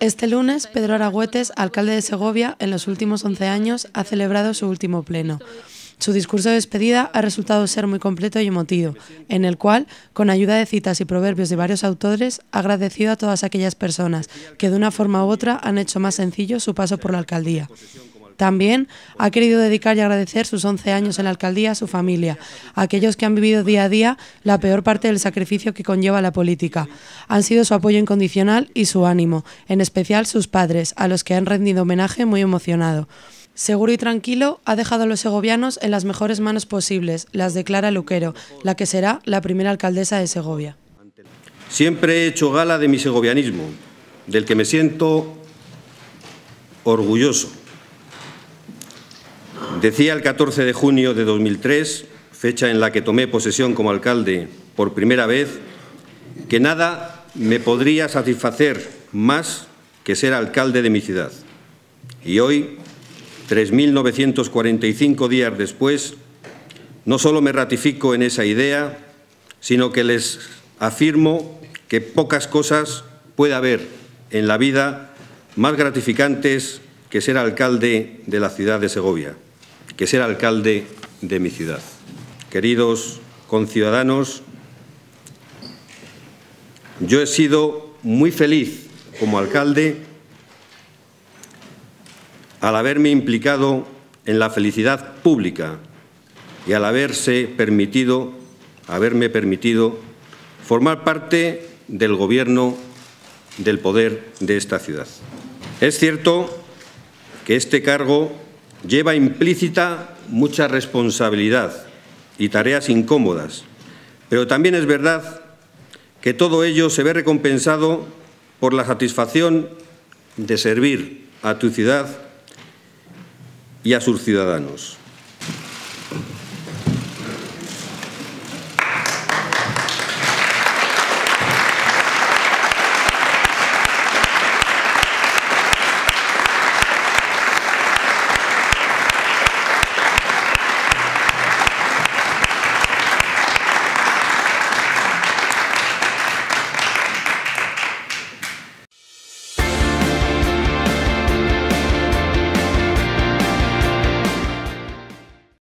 Este lunes, Pedro Aragüetes, alcalde de Segovia, en los últimos 11 años, ha celebrado su último pleno. Su discurso de despedida ha resultado ser muy completo y emotivo, en el cual, con ayuda de citas y proverbios de varios autores, ha agradecido a todas aquellas personas que de una forma u otra han hecho más sencillo su paso por la alcaldía. También ha querido dedicar y agradecer sus 11 años en la alcaldía a su familia, a aquellos que han vivido día a día la peor parte del sacrificio que conlleva la política. Han sido su apoyo incondicional y su ánimo, en especial sus padres, a los que han rendido homenaje muy emocionado. Seguro y tranquilo, ha dejado a los segovianos en las mejores manos posibles, las declara Luquero, la que será la primera alcaldesa de Segovia. Siempre he hecho gala de mi segovianismo, del que me siento orgulloso. Decía el 14 de junio de 2003, fecha en la que tomé posesión como alcalde por primera vez, que nada me podría satisfacer más que ser alcalde de mi ciudad. Y hoy, 3.945 días después, no solo me ratifico en esa idea, sino que les afirmo que pocas cosas puede haber en la vida más gratificantes que ser alcalde de la ciudad de Segovia que ser alcalde de mi ciudad. Queridos conciudadanos, yo he sido muy feliz como alcalde al haberme implicado en la felicidad pública y al haberse permitido, haberme permitido formar parte del gobierno del poder de esta ciudad. Es cierto que este cargo lleva implícita mucha responsabilidad y tareas incómodas, pero también es verdad que todo ello se ve recompensado por la satisfacción de servir a tu ciudad y a sus ciudadanos.